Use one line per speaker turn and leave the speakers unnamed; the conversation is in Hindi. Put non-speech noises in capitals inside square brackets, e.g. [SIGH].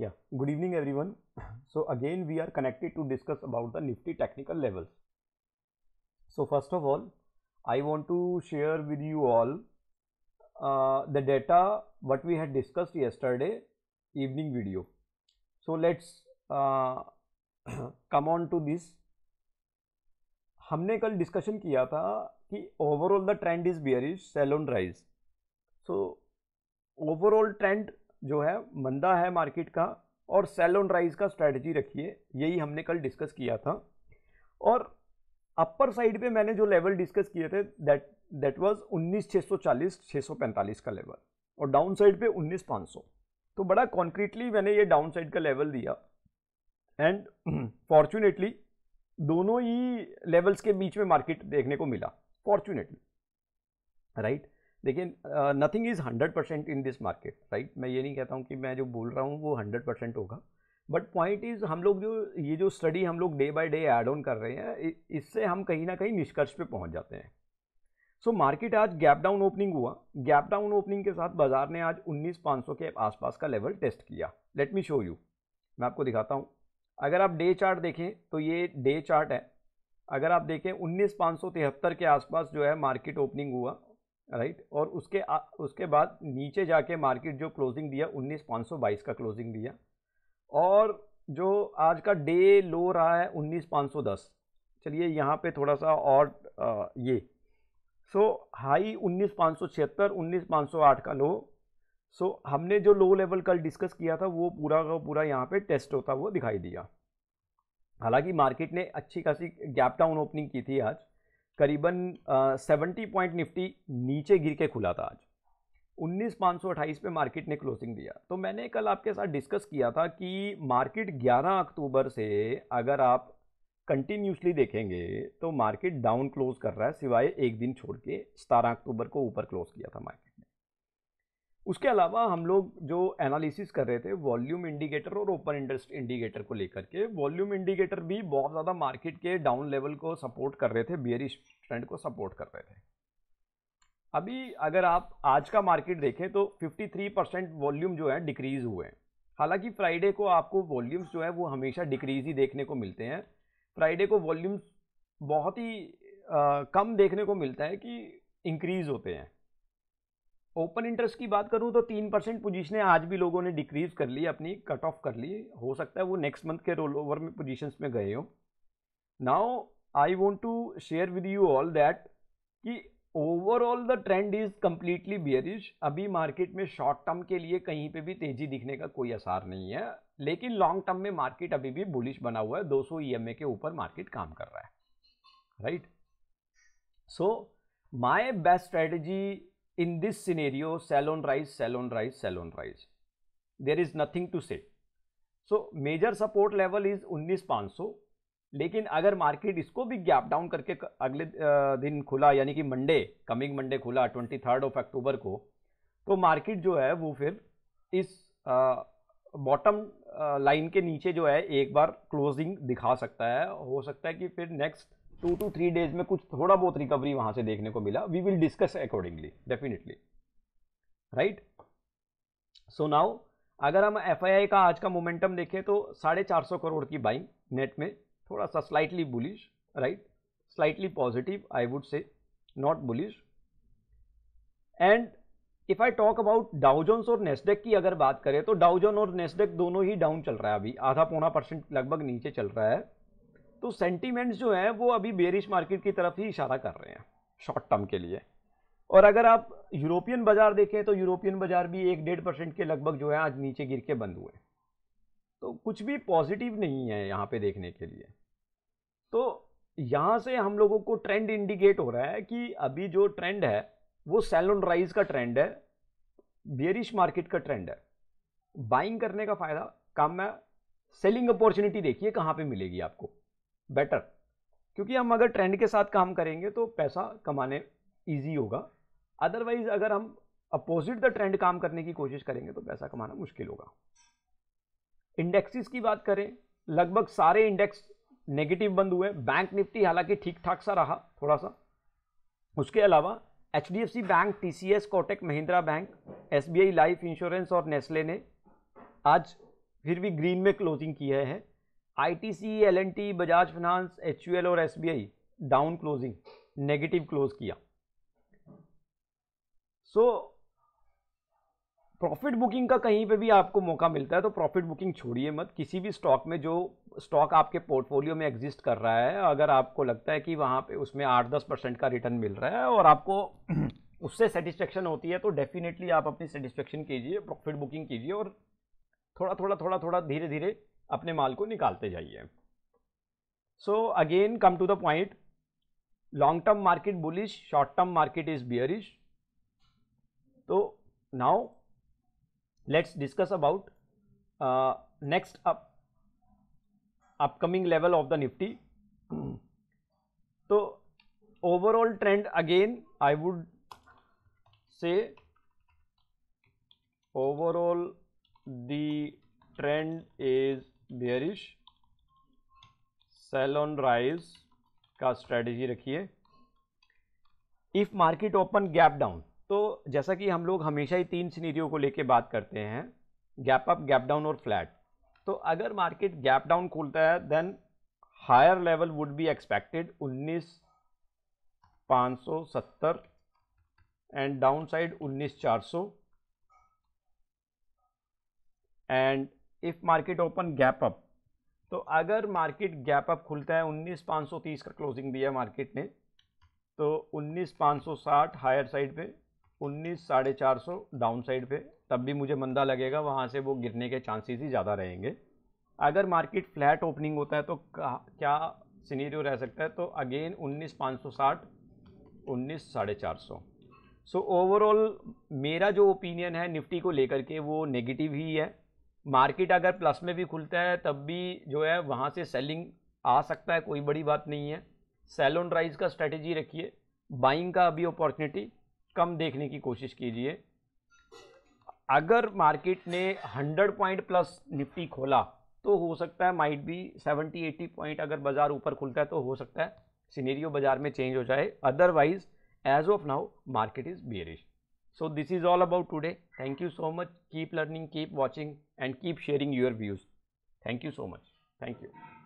yeah good evening everyone so again we are connected to discuss about the nifty technical levels so first of all i want to share with you all uh, the data what we had discussed yesterday evening video so let's uh, come on to this हमने कल डिस्कशन किया था कि overall the trend is bearish sell on rise so overall trend जो है मंदा है मार्केट का और सेल ऑन राइज का स्ट्रैटेजी रखिए यही हमने कल डिस्कस किया था और अपर साइड पे मैंने जो लेवल डिस्कस किए थे दैट दैट वाज 19640 645 का लेवल और डाउन साइड पे 19500 तो बड़ा कॉन्क्रीटली मैंने ये डाउन साइड का लेवल दिया एंड फॉर्चुनेटली [CLEARS THROAT] दोनों ही लेवल्स के बीच में मार्केट देखने को मिला फॉर्चुनेटली राइट right? देखिए nothing is hundred percent in this market right मैं ये नहीं कहता हूँ कि मैं जो बोल रहा हूँ वो हंड्रेड परसेंट होगा बट पॉइंट इज़ हम लोग जो ये जो स्टडी हम लोग day by day add on कर रहे हैं इससे हम कहीं ना कहीं निष्कर्ष पे पहुँच जाते हैं सो so, मार्केट आज गैप डाउन ओपनिंग हुआ गैप डाउन ओपनिंग के साथ बाजार ने आज उन्नीस के आसपास का लेवल टेस्ट किया लेट मी शो यू मैं आपको दिखाता हूँ अगर आप डे चार्ट देखें तो ये डे चार्ट है अगर आप देखें उन्नीस के आसपास जो है मार्केट ओपनिंग हुआ राइट right? और उसके आ, उसके बाद नीचे जाके मार्केट जो क्लोजिंग दिया उन्नीस पाँच सौ बाईस का क्लोजिंग दिया और जो आज का डे लो रहा है उन्नीस पाँच सौ दस चलिए यहाँ पे थोड़ा सा और आ, ये सो हाई उन्नीस पाँच सौ छिहत्तर उन्नीस पाँच सौ आठ का लो सो हमने जो लो लेवल कल डिस्कस किया था वो पूरा का पूरा यहाँ पे टेस्ट होता हुआ दिखाई दिया हालांकि मार्केट ने अच्छी खासी गैप डाउन ओपनिंग की थी आज करीबन सेवेंटी पॉइंट निफ्टी नीचे गिर के खुला था आज उन्नीस पाँच सौ अट्ठाईस पे मार्केट ने क्लोजिंग दिया तो मैंने कल आपके साथ डिस्कस किया था कि मार्केट 11 अक्टूबर से अगर आप कंटिन्यूसली देखेंगे तो मार्केट डाउन क्लोज कर रहा है सिवाय एक दिन छोड़ के सतारह अक्टूबर को ऊपर क्लोज किया था मार्केट उसके अलावा हम लोग जो एनालिसिस कर रहे थे वॉल्यूम इंडिकेटर और ओपन इंडस्ट इंडिकेटर को लेकर के वॉल्यूम इंडिकेटर भी बहुत ज़्यादा मार्केट के डाउन लेवल को सपोर्ट कर रहे थे बियरिश ट्रेंड को सपोर्ट कर रहे थे अभी अगर आप आज का मार्केट देखें तो 53 परसेंट वॉल्यूम जो है डिक्रीज़ हुए हैं हालांकि फ्राइडे को आपको वॉल्यूम्स जो है वो हमेशा डिक्रीज ही देखने को मिलते हैं फ्राइडे को वॉल्यूम्स बहुत ही आ, कम देखने को मिलता है कि इंक्रीज़ होते हैं ओपन इंटरेस्ट की बात करूँ तो तीन परसेंट पोजिशनें आज भी लोगों ने डिक्रीज कर ली अपनी कट ऑफ कर ली हो सकता है वो नेक्स्ट मंथ के रोल ओवर में पोजिशन में गए हो now I want to share with you all that कि overall the trend is completely bearish अभी मार्केट में शॉर्ट टर्म के लिए कहीं पे भी तेज़ी दिखने का कोई आसार नहीं है लेकिन लॉन्ग टर्म में मार्केट अभी भी बुलिश बना हुआ है 200 सौ e के ऊपर मार्केट काम कर रहा है right so my best strategy in this scenario salon rise salon rise salon rise there is nothing to say so major support level is 19500 लेकिन अगर मार्केट इसको भी गैप डाउन करके अगले दिन खुला यानी कि मंडे कमिंग मंडे खुला ट्वेंटी थर्ड ऑफ अक्टूबर को तो मार्केट जो है वो फिर इस बॉटम लाइन के नीचे जो है एक बार क्लोजिंग दिखा सकता है हो सकता है कि फिर next two two three days में कुछ थोड़ा बहुत रिकवरी वहां से देखने को मिला we will discuss accordingly definitely right so now अगर हम एफ का आज का मोमेंटम देखें तो साढ़े चार सौ करोड़ की बाइंग नेट में थोड़ा सा slightly bullish right slightly positive I would say not bullish and if I talk about Dow Jones और नेस्डेक की अगर बात करें तो डाउजोन और नेस्डेक दोनों ही डाउन चल रहा है अभी आधा पौना परसेंट लगभग नीचे चल रहा है तो सेंटीमेंट्स जो है वो अभी बेरिश मार्केट की तरफ ही इशारा कर रहे हैं शॉर्ट टर्म के लिए और अगर आप यूरोपियन बाजार देखें तो यूरोपियन बाजार भी एक डेढ़ परसेंट के लगभग जो है आज नीचे गिर के बंद हुए तो कुछ भी पॉजिटिव नहीं है यहाँ पे देखने के लिए तो यहाँ से हम लोगों को ट्रेंड इंडिकेट हो रहा है कि अभी जो ट्रेंड है वो सैलोन राइज का ट्रेंड है बियरिश मार्केट का ट्रेंड है बाइंग करने का फ़ायदा कम है सेलिंग अपॉर्चुनिटी देखिए कहाँ पर मिलेगी आपको बेटर क्योंकि हम अगर ट्रेंड के साथ काम करेंगे तो पैसा कमाने ईजी होगा अदरवाइज़ अगर हम अपोजिट द ट्रेंड काम करने की कोशिश करेंगे तो पैसा कमाना मुश्किल होगा इंडेक्सेस की बात करें लगभग सारे इंडेक्स नेगेटिव बंद हुए बैंक निफ्टी हालांकि ठीक ठाक सा रहा थोड़ा सा उसके अलावा H D F C bank T C S Kotak Mahindra bank S B I life insurance और नेस्ले ने आज फिर भी ग्रीन में क्लोजिंग किए हैं ITC, L and T, Bajaj finance HUL और SBI down closing negative close किया सो प्रॉफिट बुकिंग का कहीं पे भी आपको मौका मिलता है तो प्रॉफिट बुकिंग छोड़िए मत किसी भी स्टॉक में जो स्टॉक आपके पोर्टफोलियो में एग्जिस्ट कर रहा है अगर आपको लगता है कि वहाँ पे उसमें आठ दस परसेंट का रिटर्न मिल रहा है और आपको [CLEARS THROAT] उससे सेटिस्फेक्शन होती है तो डेफिनेटली आप अपनी सेटिस्फेक्शन कीजिए प्रॉफिट बुकिंग कीजिए और थोड़ा थोड़ा थोड़ा थोड़ा धीरे धीरे अपने माल को निकालते जाइए so again come to the point long term market bullish short term market is bearish तो now let's discuss about next upcoming level of the Nifty तो overall trend again I would say overall the trend is bearish sell on rise का स्ट्रेटजी रखिए if market open gap down तो जैसा कि हम लोग हमेशा ही तीन सीनीरियो को लेके बात करते हैं गैप अप गैप डाउन और फ्लैट तो अगर मार्केट गैप डाउन खोलता है then higher level would be expected 19,570 and down side 19,400 and if market open gap up तो अगर मार्केट गैप अप खुलता है उन्नीस पाँच सौ तीस का क्लोजिंग दिया मार्केट ने तो उन्नीस पाँच सौ साठ हायर साइड पे उन्नीस साढ़े चार सौ डाउन साइड पे तब भी मुझे मंदा लगेगा वहाँ से वो गिरने के चांसेस ही ज़्यादा रहेंगे अगर मार्केट फ्लैट ओपनिंग होता है तो क्या सीनेरियो रह सकता है तो अगेन उन्नीस पाँच सौ साठ उन्नीस साढ़े चार सौ सो ओवरऑल मेरा जो ओपिनियन है निफ्टी को लेकर के वो नेगेटिव ही है मार्केट अगर प्लस में भी खुलता है तब भी जो है वहाँ से सेलिंग आ सकता है कोई बड़ी बात नहीं है सेल ऑन राइज का स्ट्रेटजी रखिए बाइंग का अभी अपॉर्चुनिटी कम देखने की कोशिश कीजिए अगर मार्केट ने 100 पॉइंट प्लस निफ्टी खोला तो हो सकता है माइट भी 70 80 पॉइंट अगर बाज़ार ऊपर खुलता है तो हो सकता है सीनेरियो बाज़ार में चेंज हो जाए otherwise as of now market is bearish So this is all about today. Thank you so much. Keep learning, keep watching and keep sharing your views. Thank you so much. Thank you.